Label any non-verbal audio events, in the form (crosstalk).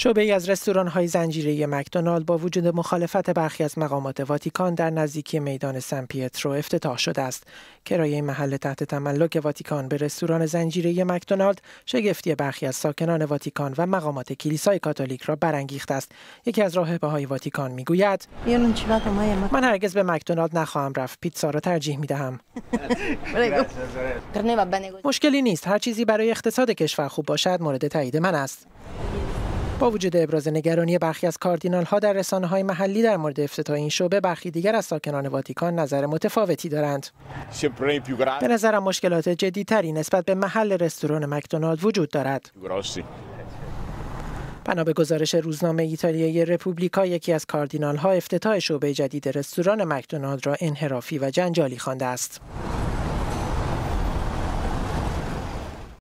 شعبه از رستوران های زنجیره مکدونالد با وجود مخالفت برخی از مقامات واتیکان در نزدیکی میدان سن پیترو افتتاح شده است. کرایه محل تحت تملک واتیکان به رستوران زنجیره مکدونالد شگفتی برخی از ساکنان واتیکان و مقامات کلیسای کاتولیک را برانگیخته است. یکی از راهبه های واتیکان میگوید من هرگز به مکدونالد نخواهم رفت. پیتزا را ترجیح می دهم. (laughs) مشکلی نیست. هر چیزی برای اقتصاد کشور خوب باشد مورد تایید من است. با وجود ابراز نگرانی برخی از کاردینال ها در رسانه های محلی در مورد افتتاح این شعبه برخی دیگر از ساکنان واتیکان نظر متفاوتی دارند به نظرم مشکلات جدیتری نسبت به محل رستوران مکدونالد وجود دارد بنا به گزارش روزنامه ایتالیایی رپوبلیکا یکی از کاردینال ها افتتاح شعبه جدید رستوران مکدونالد را انحرافی و جنجالی خوانده است